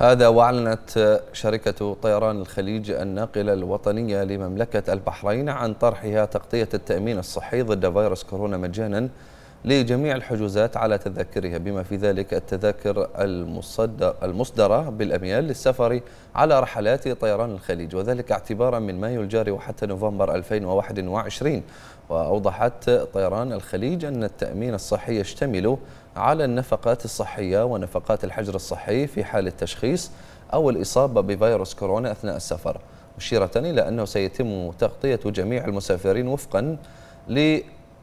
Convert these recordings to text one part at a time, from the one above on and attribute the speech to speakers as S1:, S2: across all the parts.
S1: هذا وأعلنت شركة طيران الخليج الناقلة الوطنية لمملكة البحرين عن طرحها تغطية التأمين الصحي ضد فيروس كورونا مجاناً لجميع الحجوزات على تذاكرها بما في ذلك التذاكر المصدر المصدرة بالأميال للسفر على رحلات طيران الخليج وذلك اعتبارا من مايو الجاري وحتى نوفمبر 2021 وأوضحت طيران الخليج أن التأمين الصحي يشتمل على النفقات الصحية ونفقات الحجر الصحي في حال التشخيص أو الإصابة بفيروس كورونا أثناء السفر مشيرة إلى أنه سيتم تغطية جميع المسافرين وفقا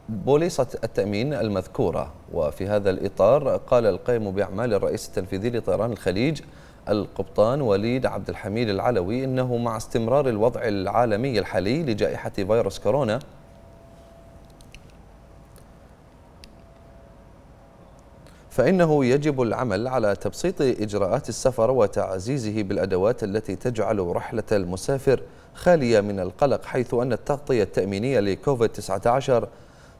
S1: بوليصة التأمين المذكورة وفي هذا الإطار قال القائم بأعمال الرئيس التنفيذي لطيران الخليج القبطان وليد عبد الحميد العلوي إنه مع استمرار الوضع العالمي الحالي لجائحة فيروس كورونا فإنه يجب العمل على تبسيط إجراءات السفر وتعزيزه بالأدوات التي تجعل رحلة المسافر خالية من القلق حيث أن التغطية التأمينية لكوفيد-19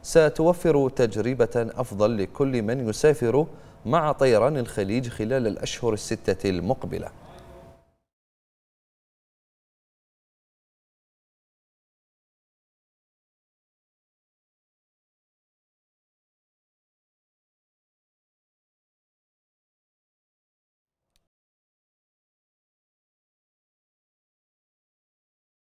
S1: ستوفر تجربة أفضل لكل من يسافر مع طيران الخليج خلال الأشهر الستة
S2: المقبلة